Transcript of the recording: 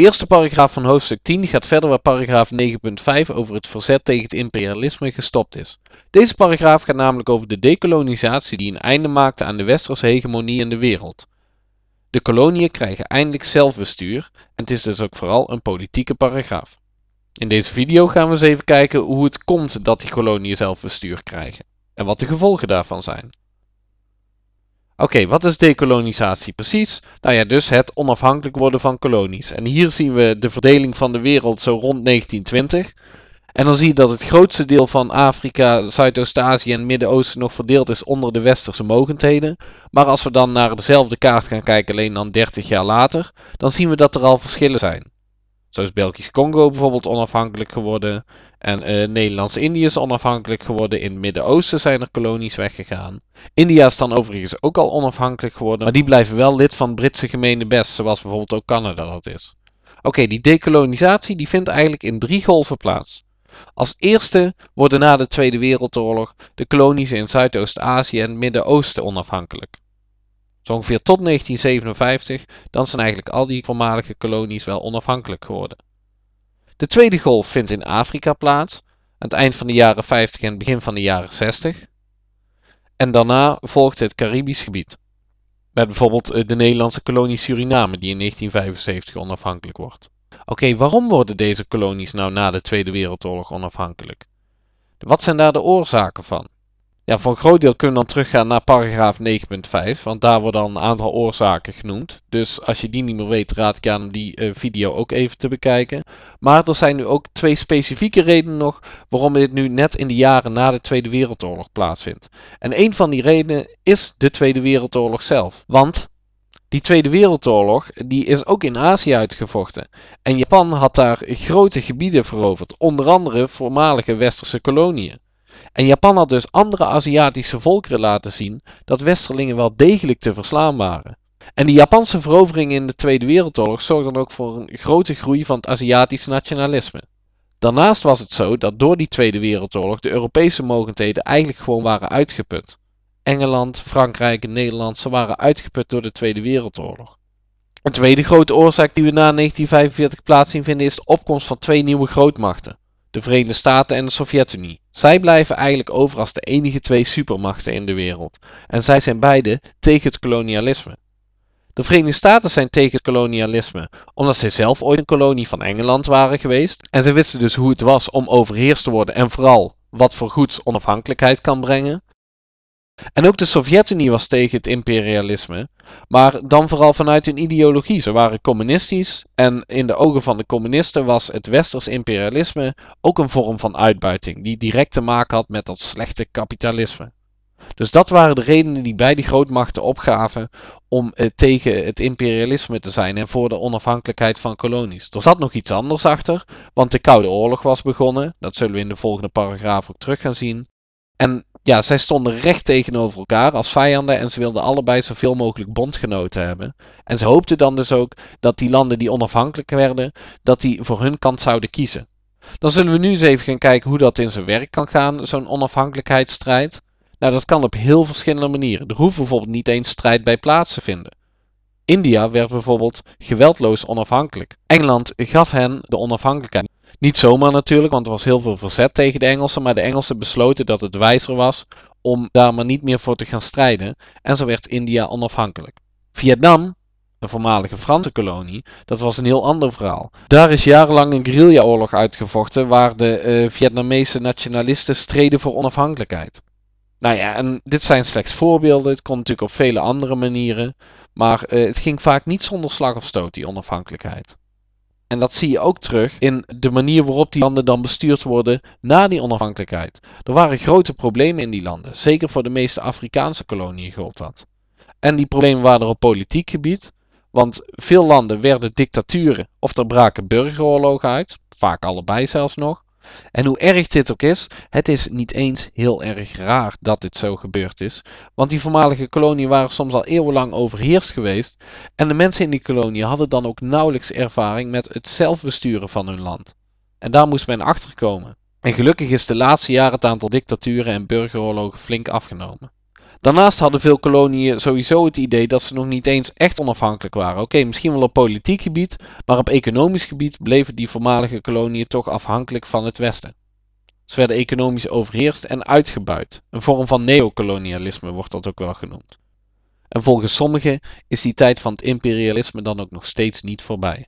De eerste paragraaf van hoofdstuk 10 gaat verder waar paragraaf 9.5 over het verzet tegen het imperialisme gestopt is. Deze paragraaf gaat namelijk over de dekolonisatie die een einde maakte aan de westerse hegemonie in de wereld. De koloniën krijgen eindelijk zelfbestuur en het is dus ook vooral een politieke paragraaf. In deze video gaan we eens even kijken hoe het komt dat die koloniën zelfbestuur krijgen en wat de gevolgen daarvan zijn. Oké, wat is dekolonisatie precies? Nou ja, dus het onafhankelijk worden van kolonies. En hier zien we de verdeling van de wereld zo rond 1920. En dan zie je dat het grootste deel van Afrika, Zuidoost-Azië en Midden-Oosten nog verdeeld is onder de westerse mogendheden. Maar als we dan naar dezelfde kaart gaan kijken, alleen dan 30 jaar later, dan zien we dat er al verschillen zijn. Zo is Belgisch-Congo bijvoorbeeld onafhankelijk geworden. En uh, eh, Nederlands-Indië is onafhankelijk geworden. In het Midden-Oosten zijn er kolonies weggegaan. India is dan overigens ook al onafhankelijk geworden. Maar die blijven wel lid van Britse gemene best. Zoals bijvoorbeeld ook Canada dat is. Oké, die dekolonisatie die vindt eigenlijk in drie golven plaats. Als eerste worden na de Tweede Wereldoorlog de kolonies in Zuidoost-Azië en Midden-Oosten onafhankelijk. Zo ongeveer tot 1957, dan zijn eigenlijk al die voormalige kolonies wel onafhankelijk geworden. De tweede golf vindt in Afrika plaats, aan het eind van de jaren 50 en het begin van de jaren 60. En daarna volgt het Caribisch gebied. Met bijvoorbeeld eh, de Nederlandse kolonie Suriname, die in 1975 onafhankelijk wordt. Oké, waarom worden deze kolonies nou na de Tweede Wereldoorlog onafhankelijk? Wat zijn daar de oorzaken van? Ja, voor een groot deel kunnen we dan teruggaan naar paragraaf 9.5, want daar worden dan een aantal oorzaken genoemd. Dus als je die niet meer weet, raad ik je aan om die eh, video ook even te bekijken. Maar er zijn nu ook twee specifieke redenen nog waarom dit nu net in de jaren na de Tweede Wereldoorlog plaatsvindt. En een van die redenen is de Tweede Wereldoorlog zelf. Want die Tweede Wereldoorlog die is ook in Azië uitgevochten. En Japan had daar grote gebieden veroverd, onder andere voormalige westerse koloniën. En Japan had dus andere Aziatische volkeren laten zien dat westerlingen wel degelijk te verslaan waren. En die Japanse veroveringen in de Tweede Wereldoorlog zorgden ook voor een grote groei van het Aziatisch nationalisme. Daarnaast was het zo dat door die Tweede Wereldoorlog de Europese mogendheden eigenlijk gewoon waren uitgeput. Engeland, Frankrijk en Nederland, ze waren uitgeput door de Tweede Wereldoorlog. Een tweede grote oorzaak die we na 1945 plaats vinden is de opkomst van twee nieuwe grootmachten de Verenigde Staten en de Sovjet-Unie. Zij blijven eigenlijk over als de enige twee supermachten in de wereld. En zij zijn beide tegen het kolonialisme. De Verenigde Staten zijn tegen het kolonialisme, omdat zij zelf ooit een kolonie van Engeland waren geweest. En ze wisten dus hoe het was om overheerst te worden en vooral wat voor goeds onafhankelijkheid kan brengen. En ook de Sovjet-Unie was tegen het imperialisme, maar dan vooral vanuit hun ideologie. Ze waren communistisch en in de ogen van de communisten was het westers imperialisme ook een vorm van uitbuiting, die direct te maken had met dat slechte kapitalisme. Dus dat waren de redenen die beide grootmachten opgaven om eh, tegen het imperialisme te zijn en voor de onafhankelijkheid van kolonies. Er zat nog iets anders achter, want de Koude Oorlog was begonnen, dat zullen we in de volgende paragraaf ook terug gaan zien. En ja, zij stonden recht tegenover elkaar als vijanden en ze wilden allebei zoveel mogelijk bondgenoten hebben. En ze hoopten dan dus ook dat die landen die onafhankelijk werden, dat die voor hun kant zouden kiezen. Dan zullen we nu eens even gaan kijken hoe dat in zijn werk kan gaan, zo'n onafhankelijkheidsstrijd. Nou, dat kan op heel verschillende manieren. Er hoeft bijvoorbeeld niet eens strijd bij plaats te vinden. India werd bijvoorbeeld geweldloos onafhankelijk. Engeland gaf hen de onafhankelijkheid. Niet zomaar natuurlijk, want er was heel veel verzet tegen de Engelsen, maar de Engelsen besloten dat het wijzer was om daar maar niet meer voor te gaan strijden en zo werd India onafhankelijk. Vietnam, een voormalige Franse kolonie, dat was een heel ander verhaal. Daar is jarenlang een guerrillaoorlog uitgevochten waar de eh, Vietnamese nationalisten streden voor onafhankelijkheid. Nou ja, en dit zijn slechts voorbeelden. Het kon natuurlijk op vele andere manieren. Maar eh, het ging vaak niet zonder slag of stoot, die onafhankelijkheid. En dat zie je ook terug in de manier waarop die landen dan bestuurd worden na die onafhankelijkheid. Er waren grote problemen in die landen, zeker voor de meeste Afrikaanse koloniën gold dat. En die problemen waren er op politiek gebied, want veel landen werden dictaturen of er braken burgeroorlogen uit, vaak allebei zelfs nog. En hoe erg dit ook is, het is niet eens heel erg raar dat dit zo gebeurd is, want die voormalige koloniën waren soms al eeuwenlang overheerst geweest en de mensen in die koloniën hadden dan ook nauwelijks ervaring met het zelfbesturen van hun land. En daar moest men achter komen. En gelukkig is de laatste jaren het aantal dictaturen en burgeroorlogen flink afgenomen. Daarnaast hadden veel koloniën sowieso het idee dat ze nog niet eens echt onafhankelijk waren. Oké, misschien wel op politiek gebied, maar op economisch gebied bleven die voormalige koloniën toch afhankelijk van het Westen. Ze werden economisch overheerst en uitgebuit. Een vorm van neocolonialisme wordt dat ook wel genoemd. En volgens sommigen is die tijd van het imperialisme dan ook nog steeds niet voorbij.